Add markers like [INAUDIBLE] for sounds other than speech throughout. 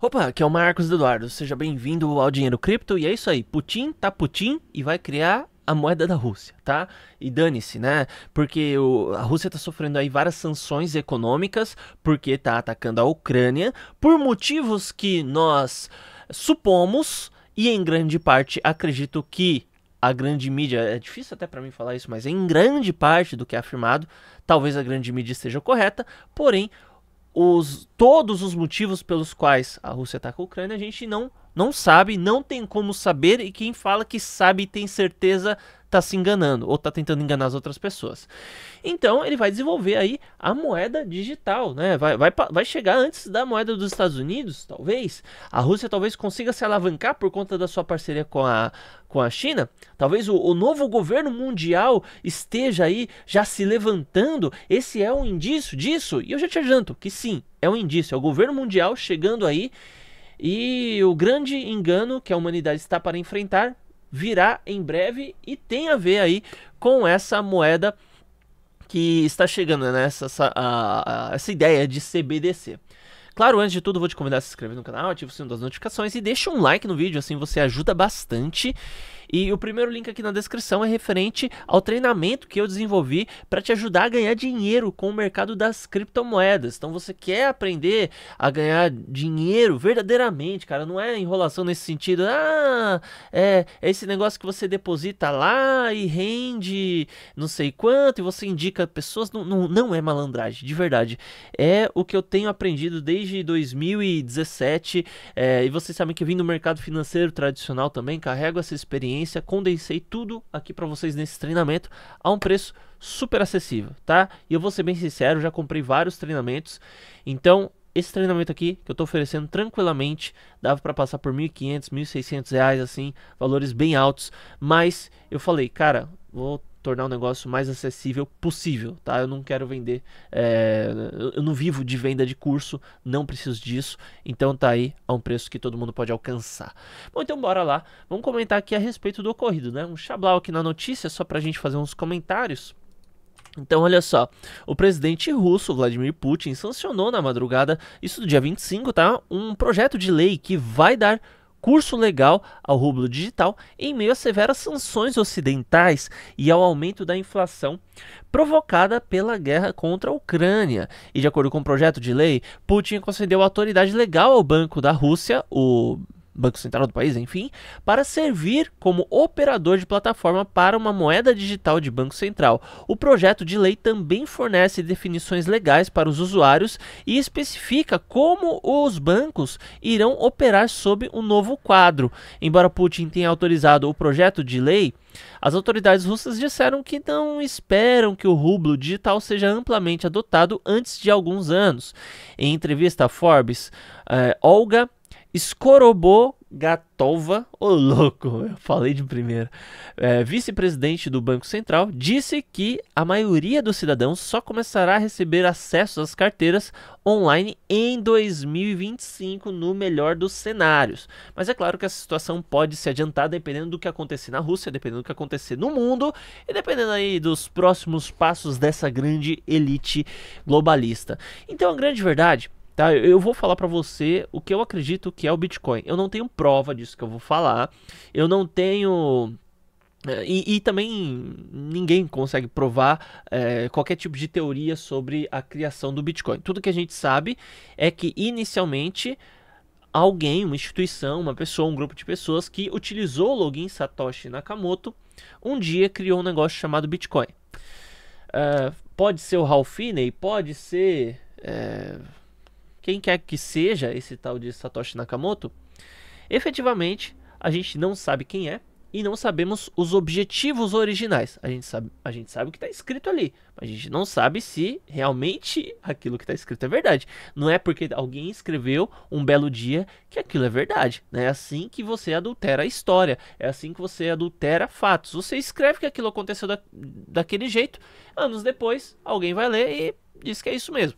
Opa, aqui é o Marcos Eduardo, seja bem-vindo ao Dinheiro Cripto e é isso aí, Putin tá Putin e vai criar a moeda da Rússia, tá? E dane-se, né? Porque o, a Rússia tá sofrendo aí várias sanções econômicas porque tá atacando a Ucrânia por motivos que nós supomos e em grande parte acredito que a grande mídia, é difícil até para mim falar isso, mas em grande parte do que é afirmado, talvez a grande mídia esteja correta, porém os, todos os motivos pelos quais a Rússia ataca a Ucrânia, a gente não, não sabe, não tem como saber, e quem fala que sabe e tem certeza está se enganando ou está tentando enganar as outras pessoas. Então ele vai desenvolver aí a moeda digital, né? Vai, vai, vai chegar antes da moeda dos Estados Unidos, talvez. A Rússia talvez consiga se alavancar por conta da sua parceria com a, com a China. Talvez o, o novo governo mundial esteja aí já se levantando. Esse é um indício disso? E eu já te adianto que sim, é um indício. É o governo mundial chegando aí. E o grande engano que a humanidade está para enfrentar virá em breve e tem a ver aí com essa moeda que está chegando, né? Essa, essa, a, a, essa ideia de CBDC. Claro, antes de tudo, vou te convidar a se inscrever no canal, ativa o sino das notificações e deixa um like no vídeo, assim você ajuda bastante. E o primeiro link aqui na descrição é referente ao treinamento que eu desenvolvi para te ajudar a ganhar dinheiro com o mercado das criptomoedas. Então você quer aprender a ganhar dinheiro verdadeiramente, cara, não é enrolação nesse sentido. Ah, é, é esse negócio que você deposita lá e rende não sei quanto e você indica pessoas, não, não, não é malandragem, de verdade. É o que eu tenho aprendido desde 2017 é, eh, e vocês sabem que eu vim do mercado financeiro tradicional também, carrego essa experiência condensei tudo aqui para vocês nesse treinamento a um preço super acessível, tá? E eu vou ser bem sincero, já comprei vários treinamentos, então esse treinamento aqui que eu estou oferecendo tranquilamente dava para passar por 1.500, 1.600 reais assim, valores bem altos, mas eu falei, cara, vou tornar o negócio mais acessível possível, tá? Eu não quero vender, é, eu não vivo de venda de curso, não preciso disso, então tá aí a um preço que todo mundo pode alcançar. Bom, então bora lá, vamos comentar aqui a respeito do ocorrido, né? Um chablau aqui na notícia, só pra gente fazer uns comentários. Então, olha só, o presidente russo Vladimir Putin sancionou na madrugada, isso do dia 25, tá? Um projeto de lei que vai dar curso legal ao rublo digital em meio a severas sanções ocidentais e ao aumento da inflação provocada pela guerra contra a Ucrânia. E de acordo com o um projeto de lei, Putin concedeu autoridade legal ao Banco da Rússia, o Banco Central do país, enfim, para servir como operador de plataforma para uma moeda digital de Banco Central. O projeto de lei também fornece definições legais para os usuários e especifica como os bancos irão operar sob o um novo quadro. Embora Putin tenha autorizado o projeto de lei, as autoridades russas disseram que não esperam que o rublo digital seja amplamente adotado antes de alguns anos. Em entrevista à Forbes, eh, Olga Skorobô Gatova, o oh, louco, eu falei de primeira, é, vice-presidente do Banco Central, disse que a maioria dos cidadãos só começará a receber acesso às carteiras online em 2025, no melhor dos cenários. Mas é claro que essa situação pode se adiantar dependendo do que acontecer na Rússia, dependendo do que acontecer no mundo e dependendo aí dos próximos passos dessa grande elite globalista. Então a grande verdade Tá? Eu vou falar para você o que eu acredito que é o Bitcoin. Eu não tenho prova disso que eu vou falar. Eu não tenho é, e, e, também ninguém consegue provar é, qualquer tipo de teoria sobre a criação do Bitcoin. Tudo que a gente sabe é que inicialmente alguém, uma instituição, uma pessoa, um grupo de pessoas que utilizou o login Satoshi Nakamoto um dia criou um negócio chamado Bitcoin. É, pode ser o Ralph Finney, pode ser. É, quem quer que seja esse tal de Satoshi Nakamoto, efetivamente a gente não sabe quem é e não sabemos os objetivos originais. A gente sabe, a gente sabe o que está escrito ali, mas a gente não sabe se realmente aquilo que está escrito é verdade. Não é porque alguém escreveu um belo dia que aquilo é verdade. Né? É assim que você adultera a história, é assim que você adultera fatos. Você escreve que aquilo aconteceu da, daquele jeito, anos depois alguém vai ler e diz que é isso mesmo.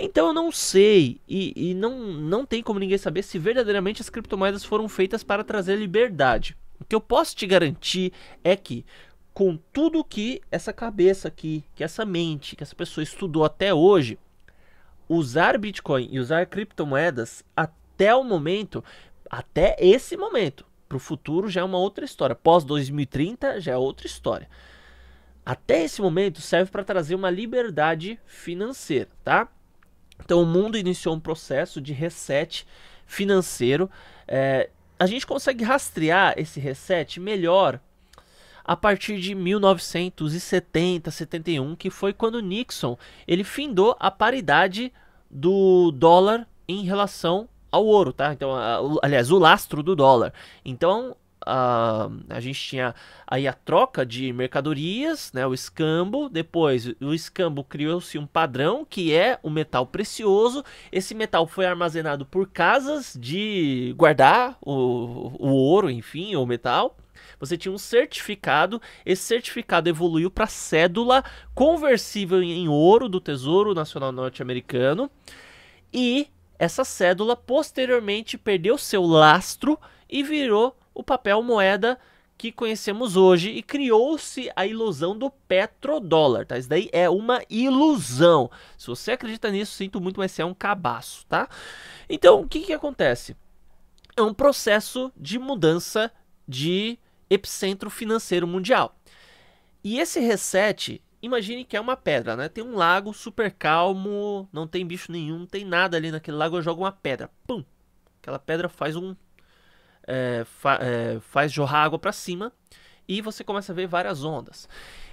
Então eu não sei, e, e não, não tem como ninguém saber se verdadeiramente as criptomoedas foram feitas para trazer liberdade. O que eu posso te garantir é que, com tudo que essa cabeça aqui, que essa mente, que essa pessoa estudou até hoje, usar Bitcoin e usar criptomoedas até o momento, até esse momento, para o futuro já é uma outra história. Pós 2030 já é outra história. Até esse momento serve para trazer uma liberdade financeira, tá? Então o mundo iniciou um processo de reset financeiro. É, a gente consegue rastrear esse reset melhor a partir de 1970, 71, que foi quando Nixon ele findou a paridade do dólar em relação ao ouro, tá? Então, aliás, o lastro do dólar. Então, a, ah, a gente tinha aí a troca de mercadorias, né, o escambo, depois o escambo criou-se um padrão que é o metal precioso, esse metal foi armazenado por casas de guardar o, o ouro, enfim, ou metal, você tinha um certificado, esse certificado evoluiu para cédula conversível em ouro do Tesouro Nacional Norte-Americano e essa cédula posteriormente perdeu seu lastro e virou o papel moeda que conhecemos hoje e criou-se a ilusão do petrodólar, tá? Isso daí é uma ilusão. Se você acredita nisso, sinto muito, mas você é um cabaço, tá? Então, o que que acontece? É um processo de mudança de epicentro financeiro mundial. E esse reset, imagine que é uma pedra, né? Tem um lago super calmo, não tem bicho nenhum, não tem nada ali naquele lago, eu jogo uma pedra, pum. Aquela pedra faz um é, fa é, faz jorrar água para cima e você começa a ver várias ondas.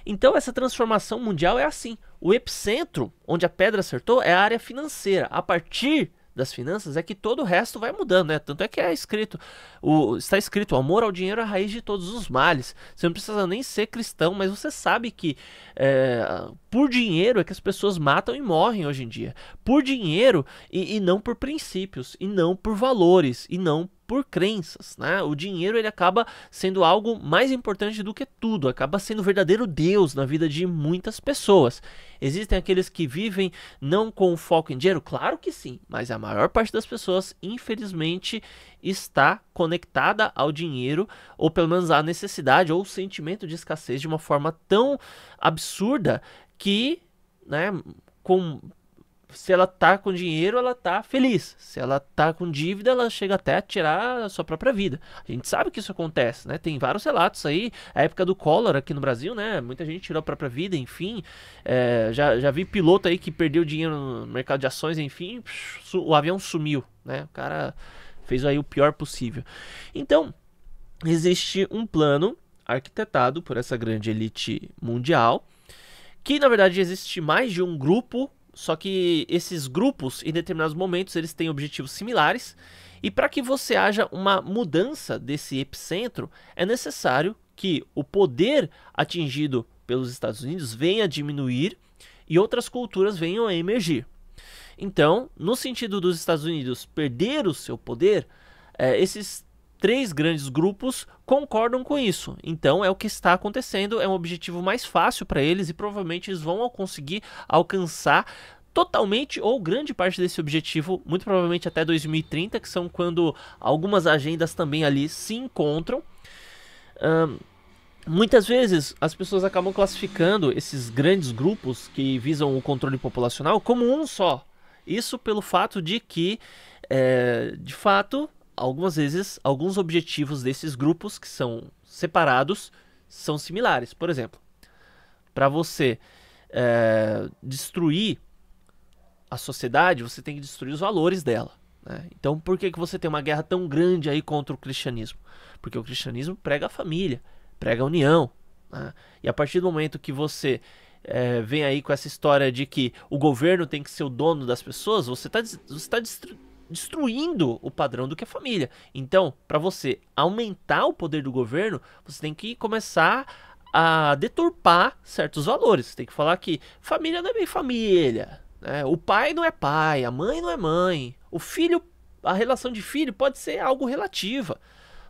Então essa transformação mundial é assim. O epicentro, onde a pedra acertou, é a área financeira. A partir das finanças é que todo o resto vai mudando, né? Tanto é que é escrito, o, está escrito, o amor ao dinheiro é a raiz de todos os males. Você não precisa nem ser cristão, mas você sabe que é, por dinheiro é que as pessoas matam e morrem hoje em dia. Por dinheiro e, e não por princípios, e não por valores, e não por crenças, né? O dinheiro ele acaba sendo algo mais importante do que tudo, acaba sendo o verdadeiro Deus na vida de muitas pessoas. Existem aqueles que vivem não com foco em dinheiro? Claro que sim, mas a maior parte das pessoas, infelizmente, está conectada ao dinheiro, ou pelo menos à necessidade ou sentimento de escassez de uma forma tão absurda que, né? Com, se ela tá com dinheiro, ela tá feliz. Se ela tá com dívida, ela chega até a tirar a sua própria vida. A gente sabe que isso acontece, né? Tem vários relatos aí. A época do Collor aqui no Brasil, né? Muita gente tirou a própria vida, enfim. É, já, já vi piloto aí que perdeu dinheiro no mercado de ações, enfim. O avião sumiu, né? O cara fez aí o pior possível. Então, existe um plano arquitetado por essa grande elite mundial que na verdade existe mais de um grupo só que esses grupos, em determinados momentos, eles têm objetivos similares. E para que você haja uma mudança desse epicentro, é necessário que o poder atingido pelos Estados Unidos venha a diminuir e outras culturas venham a emergir. Então, no sentido dos Estados Unidos perder o seu poder, é, esses três grandes grupos concordam com isso. Então é o que está acontecendo, é um objetivo mais fácil para eles e provavelmente eles vão conseguir alcançar totalmente ou grande parte desse objetivo, muito provavelmente até 2030, que são quando algumas agendas também ali se encontram. Um, muitas vezes as pessoas acabam classificando esses grandes grupos que visam o controle populacional como um só. Isso pelo fato de que, é, de fato, algumas vezes, alguns objetivos desses grupos que são separados são similares. Por exemplo, para você é, destruir a sociedade, você tem que destruir os valores dela. Né? Então, por que, que você tem uma guerra tão grande aí contra o cristianismo? Porque o cristianismo prega a família, prega a união. Né? E a partir do momento que você é, vem aí com essa história de que o governo tem que ser o dono das pessoas, você está você tá destruindo o padrão do que é família. Então, para você aumentar o poder do governo, você tem que começar a deturpar certos valores. Você tem que falar que família não é bem família, né? o pai não é pai, a mãe não é mãe, o filho, a relação de filho pode ser algo relativa.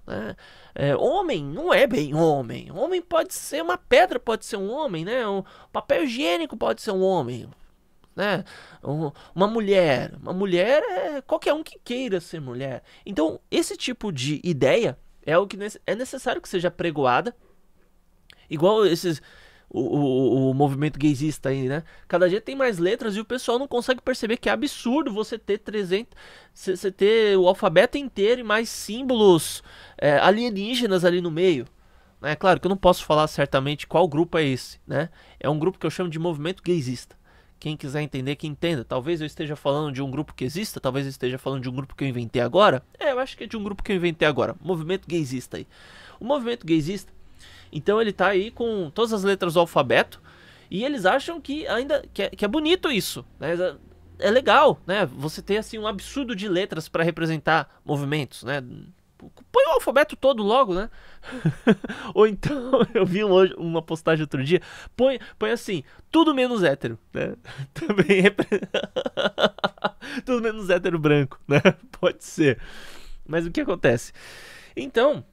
Né? É, homem não é bem homem. Homem pode ser uma pedra, pode ser um homem, né? Um papel higiênico pode ser um homem né? Uma mulher, uma mulher é qualquer um que queira ser mulher. Então, esse tipo de ideia é o que é necessário que seja pregoada. Igual esses o, o, o, movimento gaysista aí, né? Cada dia tem mais letras e o pessoal não consegue perceber que é absurdo você ter 300, você ter o alfabeto inteiro e mais símbolos é, alienígenas ali no meio. É claro que eu não posso falar certamente qual grupo é esse, né? É um grupo que eu chamo de movimento gaysista. Quem quiser entender, que entenda. Talvez eu esteja falando de um grupo que exista, talvez eu esteja falando de um grupo que eu inventei agora. É, eu acho que é de um grupo que eu inventei agora. Movimento gaysista aí. O movimento gaysista, então ele tá aí com todas as letras do alfabeto. E eles acham que ainda que é, que é bonito isso, né? É legal, né? Você ter assim um absurdo de letras para representar movimentos, né? põe o alfabeto todo logo, né? [LAUGHS] Ou então, [LAUGHS] eu vi uma, uma postagem outro dia, põe, põe assim, tudo menos hétero, né? [LAUGHS] Também é tudo menos hétero branco, né? Pode ser. Mas o que acontece? Então,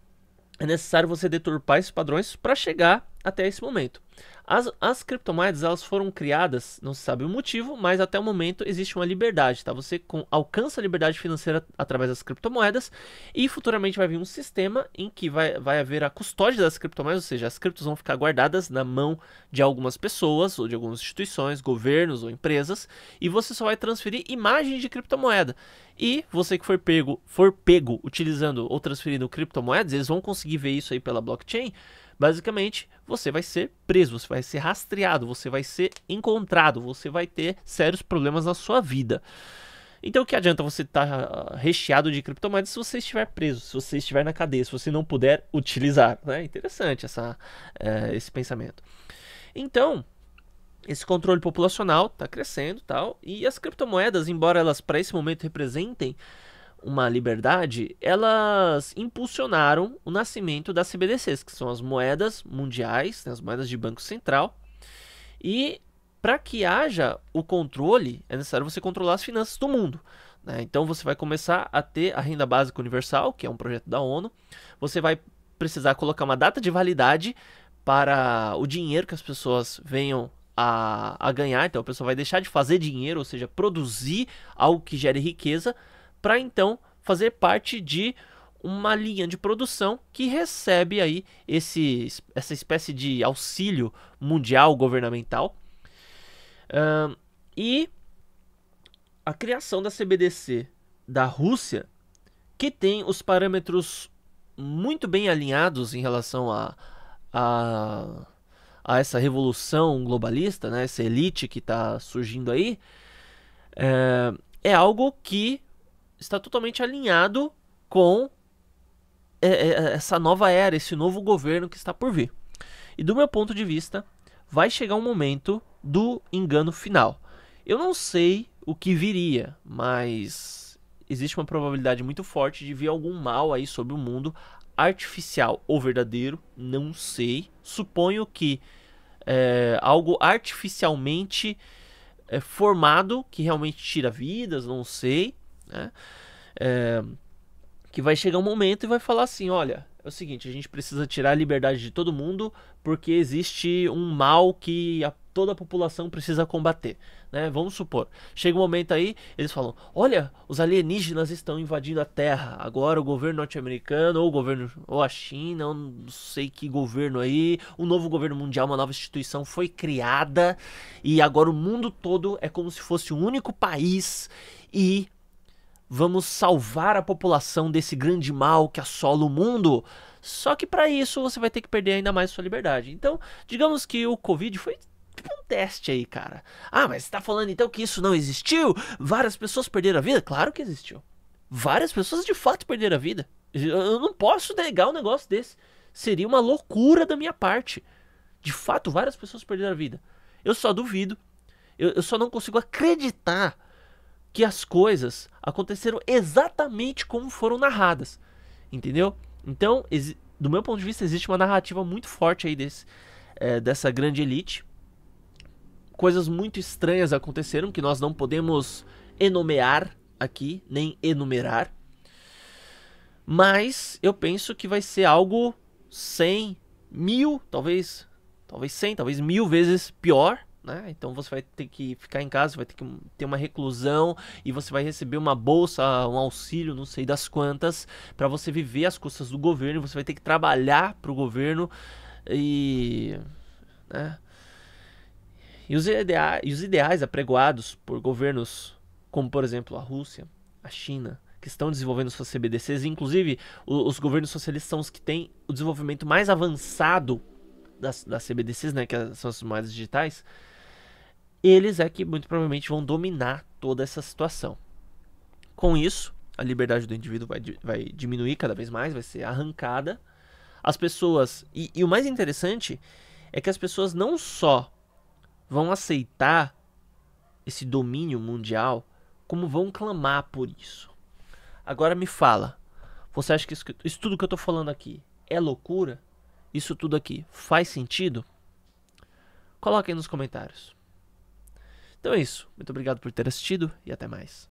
é necessário você deturpar esses padrões para chegar até esse momento. As, as criptomoedas elas foram criadas, não se sabe o motivo, mas até o momento existe uma liberdade, tá? Você com, alcança a liberdade financeira através das criptomoedas e futuramente vai vir um sistema em que vai, vai haver a custódia das criptomoedas, ou seja, as criptos vão ficar guardadas na mão de algumas pessoas ou de algumas instituições, governos ou empresas e você só vai transferir imagens de criptomoeda. E você que for pego, for pego utilizando ou transferindo criptomoedas, eles vão conseguir ver isso aí pela blockchain, basicamente você vai ser preso, você vai ser rastreado, você vai ser encontrado, você vai ter sérios problemas na sua vida. Então, o que adianta você estar tá ah, recheado de criptomoedas se você estiver preso, se você estiver na cadeia, se você não puder utilizar? Né? Interessante essa, é, esse pensamento. Então, esse controle populacional está crescendo tal, e as criptomoedas, embora elas para esse momento representem uma liberdade, elas impulsionaram o nascimento das CBDCs, que são as moedas mundiais, né, as moedas de banco central. E para que haja o controle, é necessário você controlar as finanças do mundo. Né? Então você vai começar a ter a renda básica universal, que é um projeto da ONU. Você vai precisar colocar uma data de validade para o dinheiro que as pessoas venham a, a ganhar. Então a pessoa vai deixar de fazer dinheiro, ou seja, produzir algo que gere riqueza para então fazer parte de uma linha de produção que recebe aí esse, essa espécie de auxílio mundial governamental. Uh, e a criação da CBDC da Rússia, que tem os parâmetros muito bem alinhados em relação a, a, a essa revolução globalista, né, essa elite que está surgindo aí, é, é algo que está totalmente alinhado com é, é, é, essa nova era, esse novo governo que está por vir. E do meu ponto de vista, vai chegar um momento do engano final. Eu não sei o que viria, mas existe uma probabilidade muito forte de vir algum mal aí sobre o mundo, artificial ou verdadeiro, não sei. Suponho que é, algo artificialmente é, formado que realmente tira vidas, não sei né? É, que vai chegar um momento e vai falar assim, olha, é o seguinte, a gente precisa tirar a liberdade de todo mundo porque existe um mal que a, toda a população precisa combater, né? Vamos supor, chega um momento aí, eles falam, olha, os alienígenas estão invadindo a Terra, agora o governo norte-americano, ou o governo, ou a China, ou não sei que governo aí, um novo governo mundial, uma nova instituição foi criada, e agora o mundo todo é como se fosse um único país, e Vamos salvar a população desse grande mal que assola o mundo. Só que para isso você vai ter que perder ainda mais sua liberdade. Então, digamos que o Covid foi tipo um teste aí, cara. Ah, mas você tá falando então que isso não existiu? Várias pessoas perderam a vida? Claro que existiu. Várias pessoas de fato perderam a vida. Eu não posso negar um negócio desse. Seria uma loucura da minha parte. De fato, várias pessoas perderam a vida. Eu só duvido. Eu, eu só não consigo acreditar que as coisas aconteceram exatamente como foram narradas, entendeu? Então, do meu ponto de vista, existe uma narrativa muito forte aí desse, é, dessa grande elite. Coisas muito estranhas aconteceram que nós não podemos enomear aqui, nem enumerar. Mas eu penso que vai ser algo 100, mil, talvez, talvez 100, talvez mil vezes pior né? Então você vai ter que ficar em casa, vai ter que ter uma reclusão e você vai receber uma bolsa, um auxílio, não sei das quantas, para você viver as custas do governo. Você vai ter que trabalhar para o governo e, né? e, os idea e os ideais apregoados por governos como, por exemplo, a Rússia, a China, que estão desenvolvendo suas CBDCs, e, inclusive o, os governos socialistas são os que têm o desenvolvimento mais avançado das, das CBDCs, né, que são as moedas digitais, eles é que muito provavelmente vão dominar toda essa situação. Com isso, a liberdade do indivíduo vai, vai diminuir cada vez mais, vai ser arrancada. As pessoas. E, e o mais interessante é que as pessoas não só vão aceitar esse domínio mundial, como vão clamar por isso. Agora me fala, você acha que isso, isso tudo que eu estou falando aqui é loucura? Isso tudo aqui faz sentido? Coloque aí nos comentários. Então é isso. Muito obrigado por ter assistido e até mais.